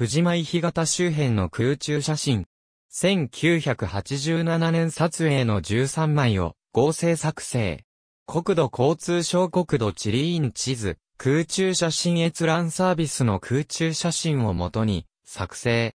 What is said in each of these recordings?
藤前干潟周辺の空中写真。1987年撮影の13枚を合成作成。国土交通省国土地理院地図、空中写真閲覧サービスの空中写真をもとに作成。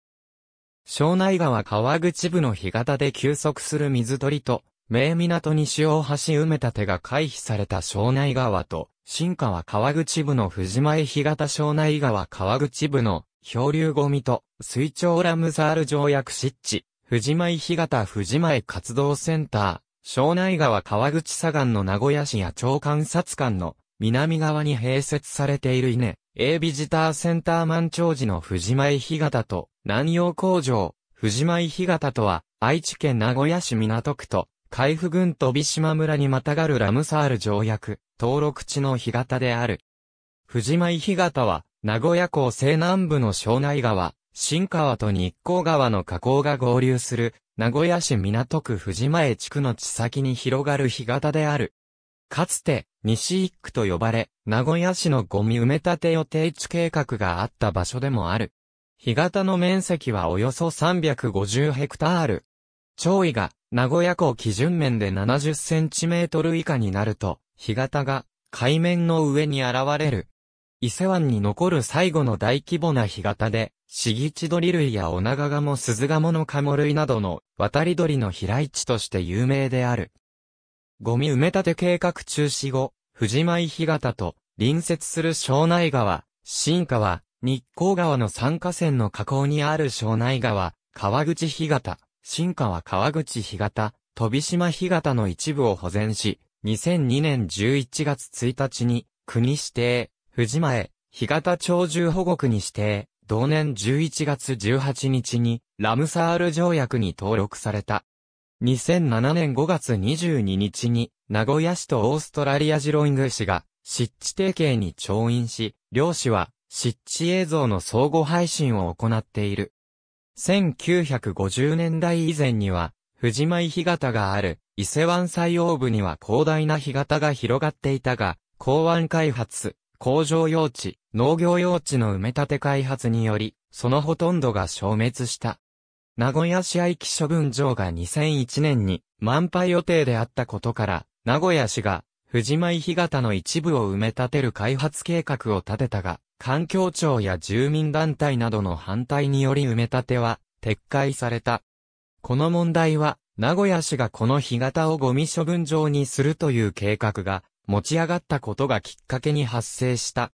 庄内川川口部の干潟で休息する水鳥と、名港西大橋埋め立てが回避された庄内川と、新川川口部の藤前干潟庄内川川口部の漂流ゴミと、水頂ラムサール条約湿地、藤前干潟藤前活動センター、庄内川川口左岸の名古屋市野鳥観察館の南側に併設されている稲、A ビジターセンター満潮時の藤前干潟と南洋工場、藤前干潟とは愛知県名古屋市港区と海部郡飛島村にまたがるラムサール条約登録地の干潟である。藤前干潟は名古屋港西南部の庄内川、新川と日光川の河口が合流する、名古屋市港区藤前地区の地先に広がる干潟である。かつて、西一区と呼ばれ、名古屋市のゴミ埋め立て予定地計画があった場所でもある。干潟の面積はおよそ350ヘクタール。潮位が、名古屋港基準面で70センチメートル以下になると、干潟が、海面の上に現れる。伊勢湾に残る最後の大規模な干潟で、シギチドリ類やオナガガモスズガモのカモ類などの渡り鳥の飛来地として有名である。ゴミ埋め立て計画中止後、藤舞干潟と隣接する庄内川、新川、日光川の三河川の河口にある庄内川、川口干潟、新川川口干潟、飛島干潟の一部を保全し、2002年11月1日に国指定藤前、日潟鳥獣保護区に指定、同年11月18日に、ラムサール条約に登録された。2007年5月22日に、名古屋市とオーストラリアジロイング市が、湿地提携に調印し、両市は、湿地映像の相互配信を行っている。1950年代以前には、藤前干潟がある、伊勢湾最洋部には広大な干潟が広がっていたが、港湾開発、工場用地、農業用地の埋め立て開発により、そのほとんどが消滅した。名古屋市愛機処分場が2001年に満杯予定であったことから、名古屋市が藤前干潟の一部を埋め立てる開発計画を立てたが、環境庁や住民団体などの反対により埋め立ては撤回された。この問題は、名古屋市がこの干潟をゴミ処分場にするという計画が持ち上がったことがきっかけに発生した。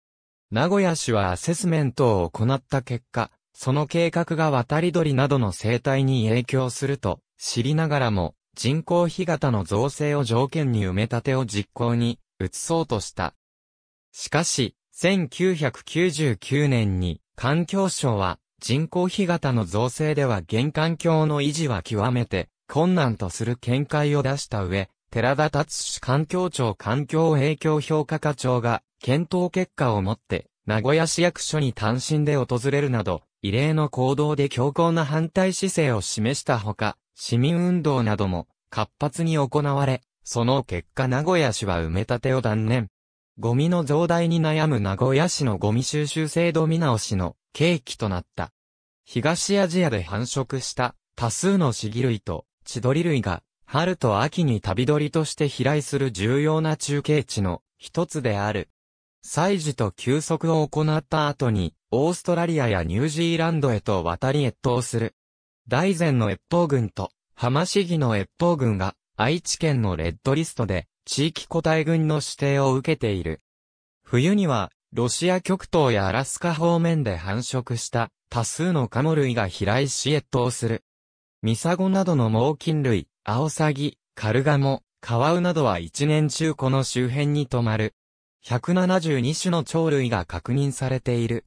名古屋市はアセスメントを行った結果、その計画が渡り鳥などの生態に影響すると知りながらも人工干潟の造成を条件に埋め立てを実行に移そうとした。しかし、1999年に環境省は人工干潟の造成では現環境の維持は極めて困難とする見解を出した上、寺田達志環境庁環境影響評価課長が、検討結果をもって、名古屋市役所に単身で訪れるなど、異例の行動で強硬な反対姿勢を示したほか、市民運動なども活発に行われ、その結果名古屋市は埋め立てを断念。ゴミの増大に悩む名古屋市のゴミ収集制度見直しの契機となった。東アジアで繁殖した多数のシギ類と千鳥類が春と秋に旅鳥として飛来する重要な中継地の一つである。祭事と休息を行った後に、オーストラリアやニュージーランドへと渡り越冬する。大前の越冬軍と、浜市議の越冬軍が、愛知県のレッドリストで、地域個体群の指定を受けている。冬には、ロシア極東やアラスカ方面で繁殖した多数のカモ類が飛来し越冬する。ミサゴなどの猛禽類、アオサギ、カルガモ、カワウなどは一年中この周辺に泊まる。172種の鳥類が確認されている。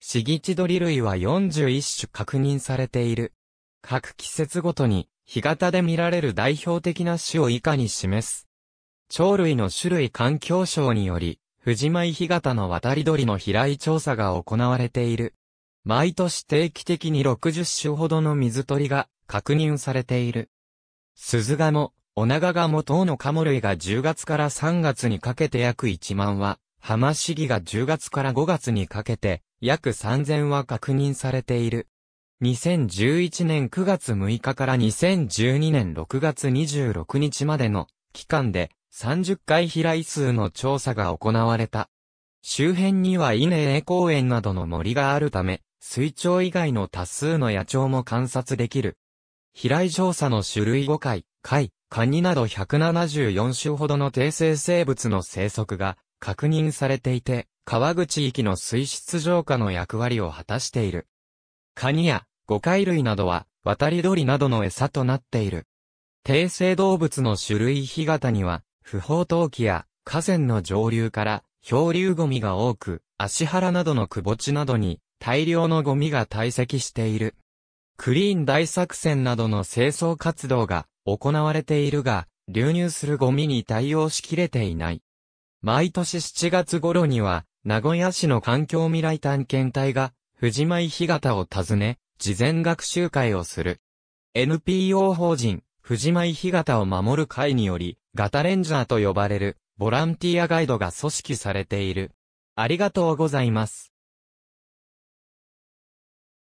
シギチドリ類は41種確認されている。各季節ごとに、干潟で見られる代表的な種を以下に示す。鳥類の種類環境省により、藤舞干潟の渡り鳥の飛来調査が行われている。毎年定期的に60種ほどの水鳥が確認されている。鈴鹿も、オナガガモ等のカモ類が10月から3月にかけて約1万羽、ハマシギが10月から5月にかけて約3000羽確認されている。2011年9月6日から2012年6月26日までの期間で30回飛来数の調査が行われた。周辺には稲江公園などの森があるため、水鳥以外の多数の野鳥も観察できる。飛来調査の種類5回、貝、カニなど174種ほどの低生生物の生息が確認されていて、川口域の水質浄化の役割を果たしている。カニや五介類などは渡り鳥などの餌となっている。低生動物の種類干潟には、不法投棄や河川の上流から漂流ゴミが多く、足原などの窪地などに大量のゴミが堆積している。クリーン大作戦などの清掃活動が行われているが、流入するゴミに対応しきれていない。毎年7月頃には、名古屋市の環境未来探検隊が、藤舞干潟を訪ね、事前学習会をする。NPO 法人、藤舞干潟を守る会により、ガタレンジャーと呼ばれる、ボランティアガイドが組織されている。ありがとうございます。